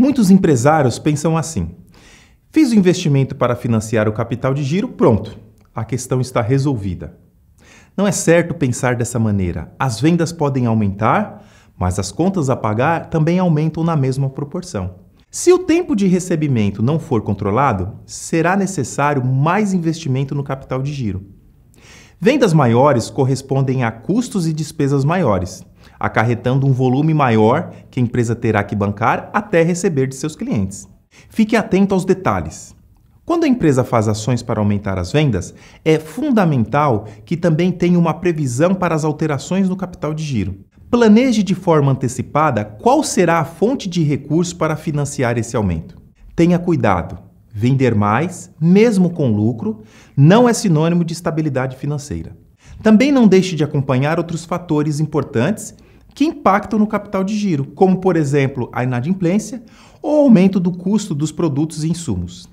Muitos empresários pensam assim: fiz o investimento para financiar o capital de giro, pronto, a questão está resolvida. Não é certo pensar dessa maneira. As vendas podem aumentar, mas as contas a pagar também aumentam na mesma proporção. Se o tempo de recebimento não for controlado, será necessário mais investimento no capital de giro. Vendas maiores correspondem a custos e despesas maiores, acarretando um volume maior que a empresa terá que bancar até receber de seus clientes. Fique atento aos detalhes. Quando a empresa faz ações para aumentar as vendas, é fundamental que também tenha uma previsão para as alterações no capital de giro. Planeje de forma antecipada qual será a fonte de recurso para financiar esse aumento. Tenha cuidado. Vender mais, mesmo com lucro, não é sinônimo de estabilidade financeira. Também não deixe de acompanhar outros fatores importantes que impactam no capital de giro, como, por exemplo, a inadimplência ou o aumento do custo dos produtos e insumos.